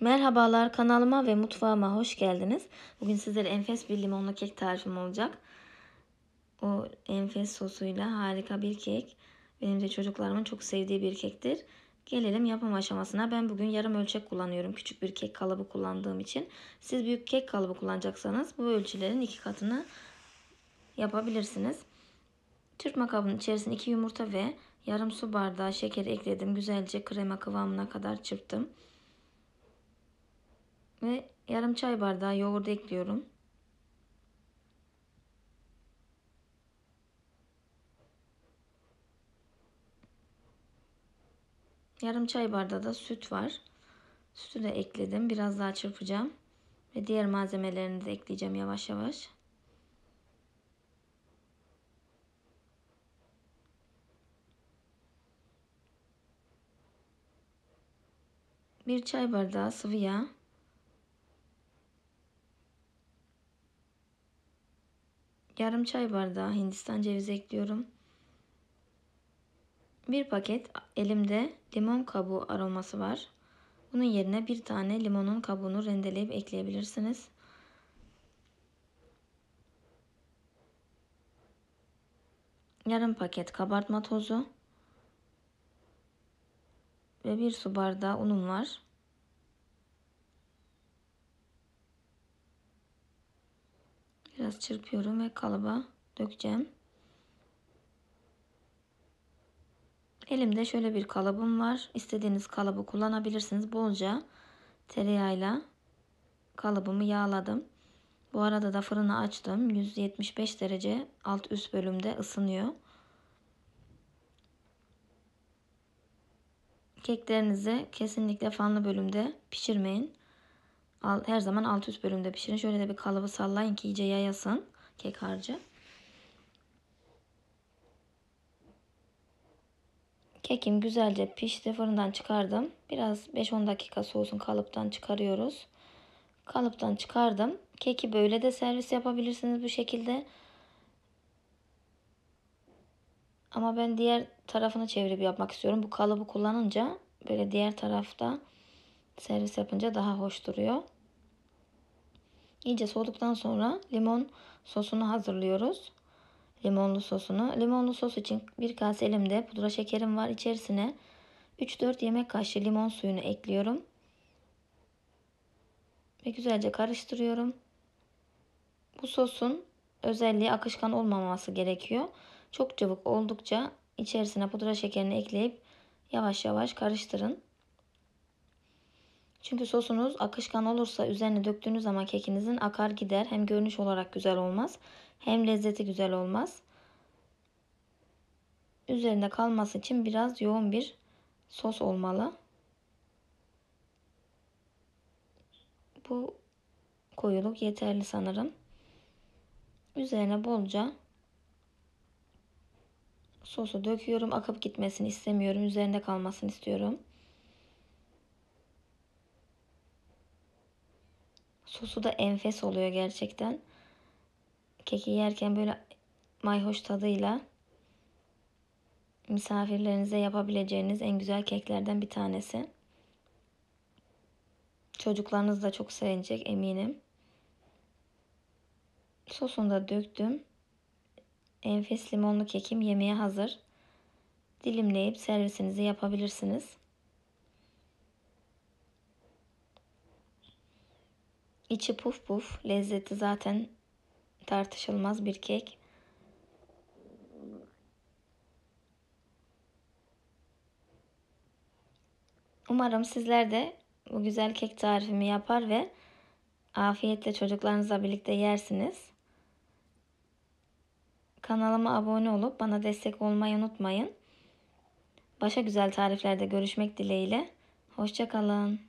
Merhabalar kanalıma ve mutfağıma hoş geldiniz. Bugün sizlere enfes bir limonlu kek tarifim olacak. O enfes sosuyla harika bir kek. Benim de çocuklarımın çok sevdiği bir kektir. Gelelim yapım aşamasına. Ben bugün yarım ölçek kullanıyorum. Küçük bir kek kalıbı kullandığım için. Siz büyük kek kalıbı kullanacaksanız bu ölçülerin iki katını yapabilirsiniz. Çırpma kabının içerisine iki yumurta ve yarım su bardağı şeker ekledim. Güzelce krema kıvamına kadar çırptım. Ve yarım çay bardağı yoğurdu ekliyorum. Yarım çay bardağı da süt var. Sütü de ekledim. Biraz daha çırpacağım. Ve diğer malzemelerini de ekleyeceğim yavaş yavaş. Bir çay bardağı sıvı yağ. yarım çay bardağı hindistan cevizi ekliyorum. Bir paket elimde limon kabuğu aroması var. Bunun yerine bir tane limonun kabuğunu rendeleyip ekleyebilirsiniz. Yarım paket kabartma tozu ve bir su bardağı unum var. Biraz çırpıyorum ve kalıba dökeceğim. Elimde şöyle bir kalıbım var. İstediğiniz kalıbı kullanabilirsiniz. Bolca tereyağıyla kalıbımı yağladım. Bu arada da fırını açtım. 175 derece alt üst bölümde ısınıyor. Keklerinizi kesinlikle fanlı bölümde pişirmeyin her zaman alt üst bölümde pişirin. Şöyle de bir kalıbı sallayın ki iyice yayasın kek harcı. Kekim güzelce pişti. Fırından çıkardım. Biraz 5-10 dakika soğusun kalıptan çıkarıyoruz. Kalıptan çıkardım. Keki böyle de servis yapabilirsiniz bu şekilde. Ama ben diğer tarafını çevirip yapmak istiyorum. Bu kalıbı kullanınca böyle diğer tarafta servis yapınca daha hoş duruyor. İyice soğuduktan sonra limon sosunu hazırlıyoruz. Limonlu sosunu. Limonlu sos için bir kase elimde pudra şekerim var. İçerisine 3-4 yemek kaşığı limon suyunu ekliyorum. Ve güzelce karıştırıyorum. Bu sosun özelliği akışkan olmaması gerekiyor. Çok cıvık oldukça içerisine pudra şekerini ekleyip yavaş yavaş karıştırın. Çünkü sosunuz akışkan olursa üzerine döktüğünüz zaman kekinizin akar gider. Hem görünüş olarak güzel olmaz hem lezzeti güzel olmaz. Üzerinde kalması için biraz yoğun bir sos olmalı. Bu koyuluk yeterli sanırım. Üzerine bolca sosu döküyorum. Akıp gitmesini istemiyorum. Üzerinde kalmasını istiyorum. Sosu da enfes oluyor gerçekten. Keki yerken böyle mayhoş tadıyla misafirlerinize yapabileceğiniz en güzel keklerden bir tanesi. Çocuklarınız da çok sevinecek eminim. Sosunu da döktüm. Enfes limonlu kekim yemeğe hazır. Dilimleyip servisinizi yapabilirsiniz. İçi puf puf, lezzeti zaten tartışılmaz bir kek. Umarım sizler de bu güzel kek tarifimi yapar ve afiyetle çocuklarınızla birlikte yersiniz. Kanalıma abone olup bana destek olmayı unutmayın. Başa güzel tariflerde görüşmek dileğiyle. Hoşçakalın.